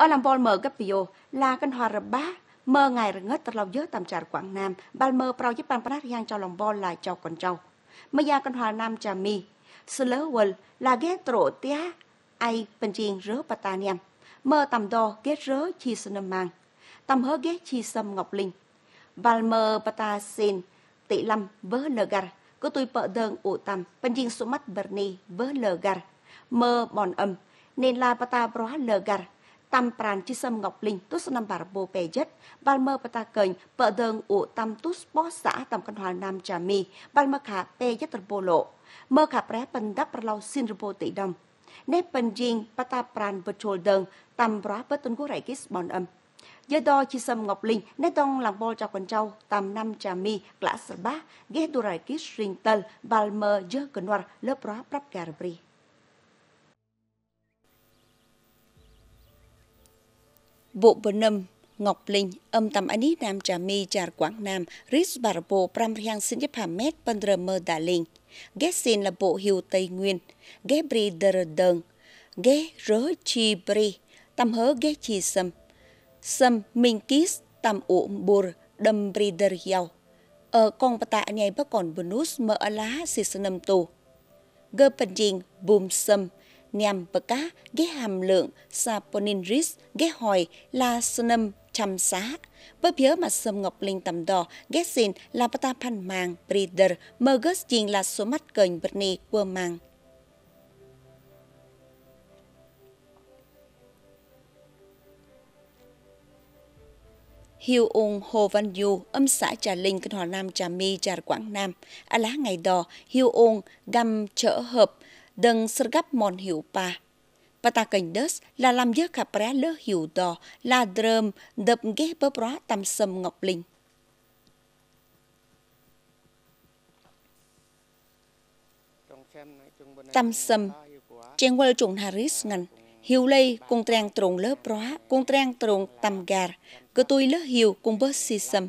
Ở bol mở gấp video là căn hòa rập bá mơ ngày rừng ngất tật lòng dớ tầm trà Quảng Nam ban mơ prao giúp ban phát hang cho lòng bol là cho quần châu. Mơ gia căn hòa Nam Trà Mi sơ lỡ quần là ghé trộ tía ai bên chiên rớ bà ta niêm mơ tầm đo ghé rớ chi sơ nâm mang tầm hớ ghé chi sâm ngọc linh ban mơ bà ta xin tị lâm vớ lờ gà có tôi bợ đơn ủ tầm bên chiên số mắt berni vớ lờ gà mơ bòn âm nên là bà ta bó lờ gà tam pran chi sâm ngọc linh tút năm bà bồ bè chất ban mơ bata cần bờ đơn ụ tam tút bó xã tam căn hòa nam trà mi ban mơ khả bè chất tập bồ lộ mơ khả pré bần đắc bà lau xin bồ tỷ đồng nếp bần riêng bata pran vật trồi đơn tam bó bớt tân quốc rải kis bon âm do đo chi sâm ngọc linh nét đông làng bò trà quần trâu tầm năm trà mi gã sờ ghé đu rải kis riêng tân balmer jơ cần lớp rá prap garbri Bộ Bần Nâm, Ngọc Linh, âm tâm anh Nam Trà My Trà Quảng Nam, Ris Barbo, Pram Riang Sinh Nhấp Hà Mét, Pandramer Đà Linh. Ghé xin là bộ hiu Tây Nguyên, ghé Bri Đờ Đơn, ghé Rớ Chi Bri, tâm hớ ghé Chi Sâm. Sâm Minh Kis, tầm ụ Bùr, Đâm Bri Đờ Giao. Ở ờ, con bà tạ nhảy bác còn bonus mỡ lá xì sân âm tù. Gơ phần dình, bùm sâm, nhằm bậc cá ghé hàm lượng saponin ris ghé hồi là sonum chăm xá. Bớp nhớ mà sâm ngọc linh tầm đỏ, ghé xin là bà ta phan màng, breeder, mơ gớt dìn là số mắt gần bật nì của màng. Hiêu ung Hồ Văn Du, âm xã Trà Linh, Kinh Hòa Nam, Trà My, Trà Quảng Nam. À lá ngày đò, Hiêu ung găm trở hợp, đừng sơ sergap mòn hiểu pa. ta cảnh Patakendes là làm dơ khả pré lỡ hiểu đò là drơm đập ghé bơ bó tam sâm ngọc linh. Tam sâm, trang quay trụng Harris ngành, hiểu lây cùng trang trụng lỡ bó, cùng trang trụng tam gà, cơ tôi lỡ hiểu cùng bớt si sâm.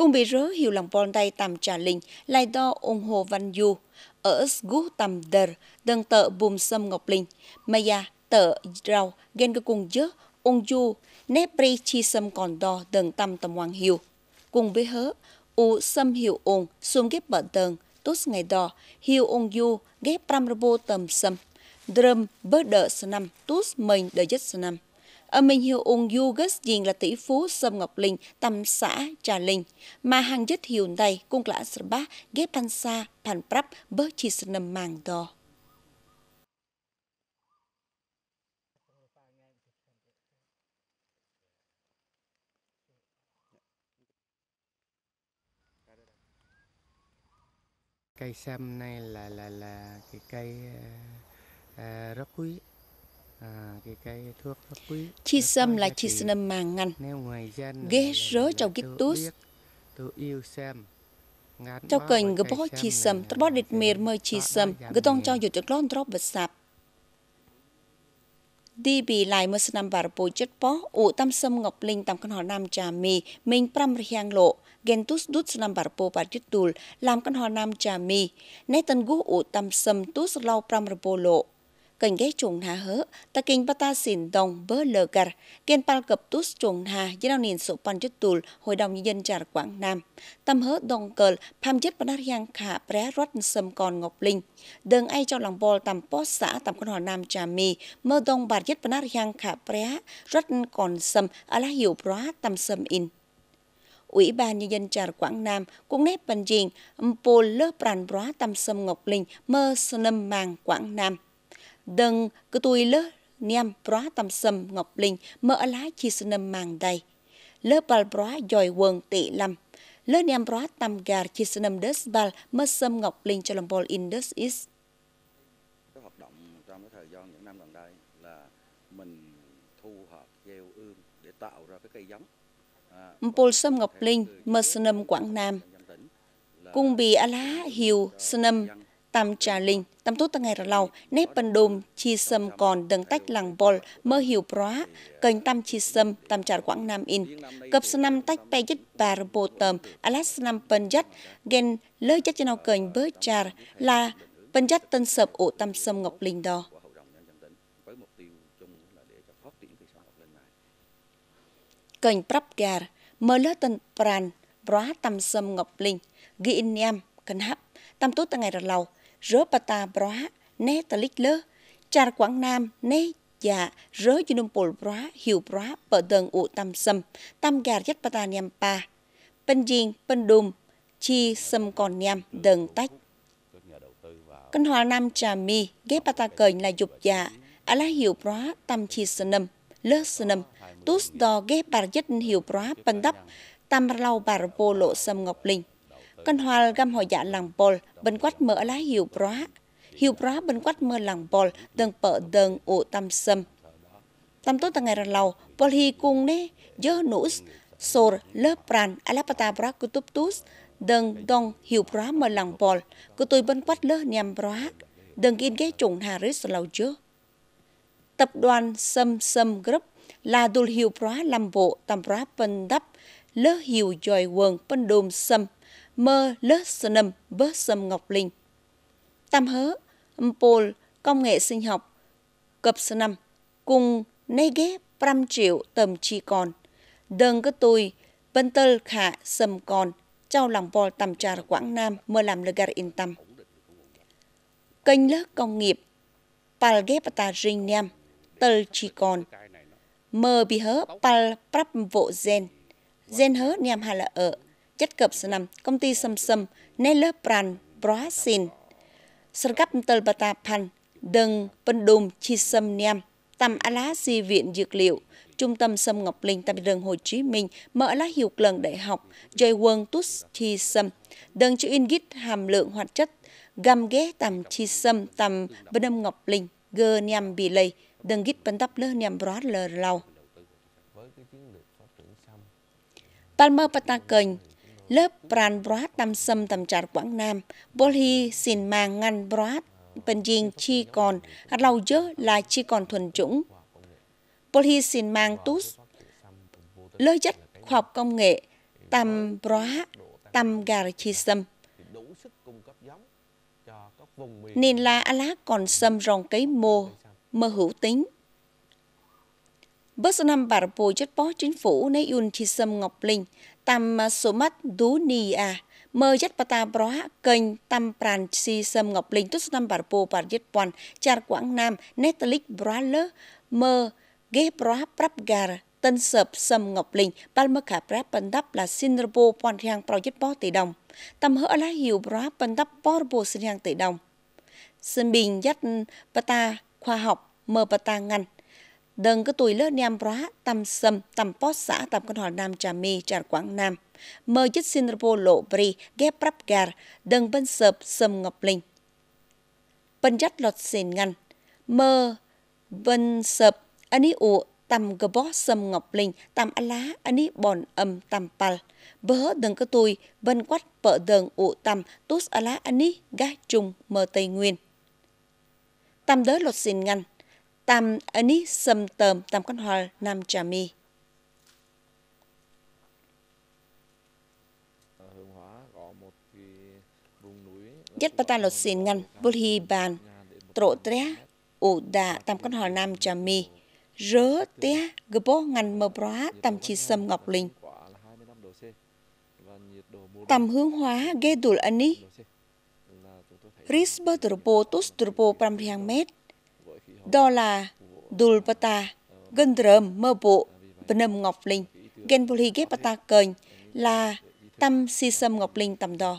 cùng bị rớ hiệu lòng bòn tay tạm trả linh, lại đo ủng hộ văn du. Ở Sgu tầm đờ, đơn tợ bùm sâm ngọc linh. Maya tợ rau, ghen cơ cùng dớ, ung du, nếp bri chi sâm còn đo đơn tâm tầm hoàng hiệu Cùng với hớ, u sâm hiệu ồn, xuống ghép bở tầng tốt ngày đo, hiệu ung du, ghép pram tầm sâm. Drum bớt đỡ sân năm, tốt mình đỡ dứt sân năm. Ở Minh Hiêu Ung Du Gất Diên là tỷ phú Sâm Ngọc Linh, tâm xã Trà Linh. Mà hàng dứt hiệu này cũng là sở bác ghế pan sa, pan prap bớ chi sơn nằm màng đò. cây sam này là là là cái cây uh, rất quý Chi sâm là chi sâm mà ngăn Ghê rớ chào ghi tút Chào cần gỡ bó chi sâm Tất bó địch mệt mơ chi sâm Gỡ tông cho dụt lon trọc bật sạp Đi bì lại mơ sân nằm bà rập bồi chất bó Ủ tâm sâm ngọc linh tầm con hò nam trà mì Mình pram rì hàng lộ Gen tus đút sân nằm bà rập bồ bà chất tùl Làm con hò nam trà mì Nét tân gú ủ tâm sâm tus lau pram rập bồ lộ kênh ghé chuồng hà hớ, ta kinh bata xin đồng bơ lơ gà, kênh pal cập tút chuồng hà dưới đào nền sổ pan chất tùl Hội đồng Nhân dân Trà Quảng Nam. Tâm hớ đồng cờ, pham chất bát hiang khả bé rót sâm còn ngọc linh. Đường ai cho lòng bò tầm post xã tầm con hòn Nam Trà Mì, mơ đồng bạt chất bát hiang khả bé rót còn sâm, ở lá hiệu bó tầm sâm in. Ủy ban Nhân dân Trà Quảng Nam cũng nếp bình diện Mpô lớp ràn bó tâm sâm Ngọc Linh mơ sâm màng Quảng Nam đừng cứ tui lơ niam bra tâm sâm ngọc linh mỡ lá chi sân màng đầy lơ bal bra dòi quần tị lâm lơ niam bra tâm gà chi sân đất bal mơ sâm ngọc linh cho lòng bol in đất is cái hoạt động trong cái thời gian những năm gần đây là mình thu hợp gieo ươm để tạo ra cái cây giống à, Mpol Sâm Ngọc Linh, Mơ Sơn Quảng Nam, Cung Bì Á Lá Hiều Sơn tam trà linh, tam tốt tăng ngày rà lâu, nếp bần đùm, chi sâm còn đấng tách làng bol, mơ hiểu bó, kênh tam chi sâm, tam trà quảng nam in. Cập sân năm tách bè dứt bà rà bồ tầm, alas năm bần dứt, ghen lơ dứt cho nào kênh bơ trà là bần dứt tân sập ổ tam sâm ngọc linh đò Kênh prap gà, mơ lơ tân pran, bó tam sâm ngọc linh, ghi in niam, cần hấp, tam tốt tăng ngày rà lâu, rớ bata bra né tà lít lơ, chà Quảng Nam né dạ rớ yu nông bồ bra hiệu bra bờ đơn ụ tam sâm, tam gà dắt bata nhằm pa, bên diên bên đùm, chi sâm còn nhằm đơn tách. Kinh hòa nam trà mi, ghé bata cờn là dục dạ, à lá hiệu bra tam chi sân nâm, lơ sân nâm, tút đò ghé bà dắt hiệu bra bên đắp, tam lau bà bồ lộ sâm ngọc linh. Kan hoal găm hồi dạ làng bol, bên quách mỡ lá hiệu bra. Hiệu bra bên quách mơ làng bol, đơn pợ đơn ụ tâm sâm. Tâm tốt tăng ngày ra lâu, bol hi cung nê, dơ nus, sor, lơ pran, alapata bra kutub tus, đơn dong hiệu bra mơ làng bol, cứ tôi bên quách lơ nhằm bra. Đơn kiên ghé trùng hà rít lâu chưa. Tập đoàn Sâm Sâm Group là đùl hiệu bra làm bộ tầm bra phân đắp lơ hiệu dòi quần phân đồm sâm Mơ vớt Bursum Ngọc Linh. Tam Hớ, Mpol, Công nghệ sinh học, Cập Snum, cùng nay ghé Pram Triệu Tầm Chi Còn, Đơn Cơ Tùi, Bân Tơ Khả Sầm Còn, trao Lòng Bò Tầm Trà Quảng Nam Mơ Làm Lơ gạt Yên Tâm. Kênh lớp công nghiệp, pal ta Rinh Nam, Tơ Chi Còn, Mơ bị Hớ Pal Prap Vộ Gen, Gen Hớ Nam Hà là Ở, chất cập năm công ty samsung nele pran brasin sân cấp tờ bata pan đừng pân đùm chi sâm niam tầm á lá di viện dược liệu trung tâm sâm ngọc linh tại đường hồ chí minh mở lá hiệu lần đại học jay quân tút chi sâm đừng chữ in gít hàm lượng hoạt chất gam ghé tầm chi sâm tầm bên âm ngọc linh gơ niam bì lây đừng gít bắn tắp lơ niam bró lờ lau Palmer Patagon lớp Pran Brat Nam Sâm Tầm Trạt Quảng Nam, Bol sin Mang Ngăn Brat Bình Diên Chi Còn, lau Dơ là Chi Còn Thuần Chủng. Bol sin Mang tus lớp chất Khoa học Công nghệ, Tầm Brat, Tầm gar Chi Sâm. Nên là á lá còn sâm rong cấy mô, mơ hữu tính. Bớt năm bà bồi chất bó chính phủ nấy yun chi sâm Ngọc Linh, tam số mắt đú nì à mơ dắt bata bó kênh tam pran si sâm ngọc linh tốt năm bà bồ bà dết quan char quảng nam netflix bó lơ mơ ghé bó prap gar tân sợp sâm ngọc linh palmer khả prep bần đắp là sinrbo quan riang pro dết bó tỷ đồng tam hỡ lá hiểu bó bần đắp bó bồ sinh hàng tỷ đồng sân bình dắt bà ta khoa học mơ bà ta ngăn Đừng có tuổi lớp Nam Brá, Tâm Sâm, Tâm Pót xã, Tâm Con Hòa Nam Trà Mi, Trà Quảng Nam. Mơ dứt Singapore lộ bri, ghép rắp gà, đừng bên sập sâm ngọc linh. Bên dắt lọt xền ngăn, mơ bên sập anh ấy ụ tầm gờ bó sâm ngọc linh, tầm á lá, anh ấy bòn âm tầm pal. Bớ đừng có tuổi bên quách vợ đờn ụ tầm, tút á lá anh ấy gá trùng mơ Tây Nguyên. Tầm đớ lọt xền ngăn, tam ani sâm tờm tam con hoa nam trà mi. Nhất bà ta lột xin ngăn bút hi bàn trộ tre ủ đà tam con hò nam trà mi rớ té gờ bố ngăn mơ bóa tam chi sâm ngọc linh tam hướng hóa ghê đủ ấn ý Risbo durbo tus durbo pram riang mét đó là Dulpata, Gundram Mơ Bộ, Bnam Ngọc Linh, Genpoli Gepata Cần là Tâm Si Sâm Ngọc Linh tâm Đo.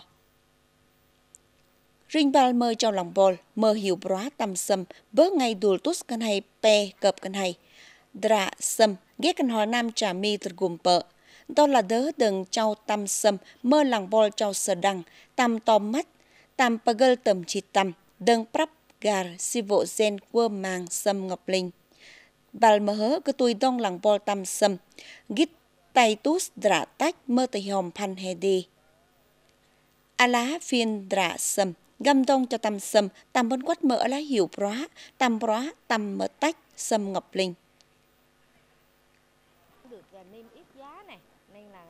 Ring mơ cho lòng bồ mơ hiểu bóa tâm sâm, bớ ngay đùl tốt cân hay pe cập cân hay. Dra sâm, ghét cân hòa nam trà mi tật gùm bợ. Đó là đớ đừng trao tâm sâm, mơ lòng bồ trao sờ đăng, tâm to mắt, tâm pagel tầm chi tâm, đừng prap gar si bộ gen qua mang sâm ngọc linh. Bà mở hớ cơ tùy đông làng bò tâm sâm, gít tay tút drạ tách mơ tầy hòm pan hề đi. A lá phiên drạ sâm, găm đông cho tâm sâm, tâm bấn quất mỡ lá hiểu bóa, tâm bóa, tâm mỡ tách, sâm ngọc linh. Được niêm ít giá này, nên là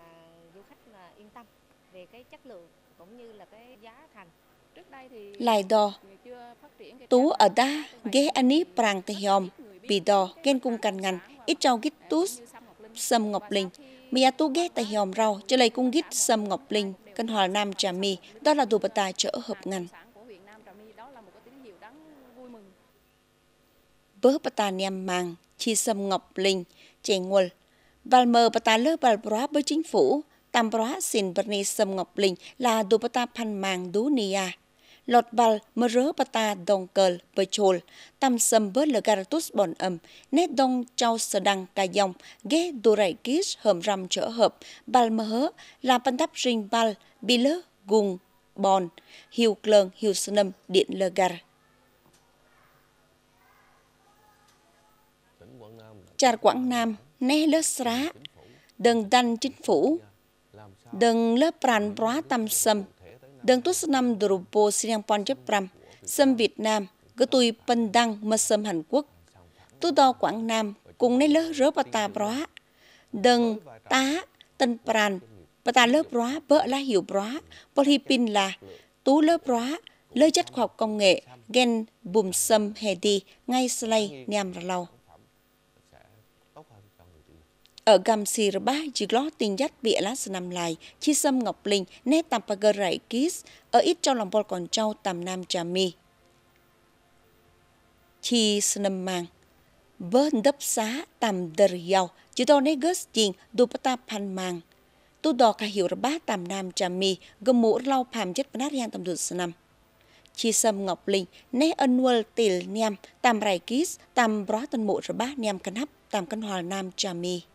du khách yên tâm về cái chất lượng cũng như là cái giá thành Lai do tú ở da anh ấy prang te hiom vì do ghen cung cành ngành ít trao gít tú sâm ngọc linh mia tú ge te hiom rau cho lấy cung gít sâm ngọc linh cân hòa nam trà mi đó là đồ bà tài trở hợp ngành bớ bà ta nem màng chi sâm ngọc linh chè nguồn và mờ bà ta lơ bà bà với chính phủ tam bà xin bà ni sâm ngọc linh là đồ bà ta pan màng đú nia à lọt bal mơ rớ bata dòng cờ bờ chôl, tam sâm bớt lờ garatus bòn ẩm, nét đông trao sờ đăng ca dòng, ghé đô rải kis hầm rằm trở hợp, bal mơ hớ, là bàn đắp rinh bal, bì lơ, gùng, bòn, hiu clơn, hiu sơ nâm, điện lờ gara. Char Quảng Nam, né lơ sra, đừng đanh chính phủ, đừng lớp ràn bóa tâm sâm, Đơn tút năm Drupo Sriang Ponchep Pram, xâm Việt Nam, gỡ tui Pân Đăng mơ xâm Hàn Quốc. Tú đo Quảng Nam, cùng nấy lớp rớ bà ta bróa. Đơn tá Tân Pran, bà ta lớp bróa, bỡ là hiểu bróa, bà hi pin là tú lớp bróa, lớp chất khoa học công nghệ, gen bùm xâm hề đi, ngay slay niam ra lâu. Ở gam sir ba chỉ ló tin dắt bị lá nam lại, chi sâm ngọc linh, nét tam pa gờ rải kis, ở ít cho lòng bọt còn trâu tam nam trà mi. Chi sâm mang, bớn đấp xá tam đờ giàu, chỉ to nét gớt chiên, đô bà ta pan mang. Tu đo ca hiểu ba tam nam trà mi, gồm mũ lau phàm chất bát nát tam tầm đụt nam chi sâm ngọc linh né ân quân tìl niam tam rải kis tam bó tân mộ rồi bá niam căn hấp tam căn hòa nam trà mi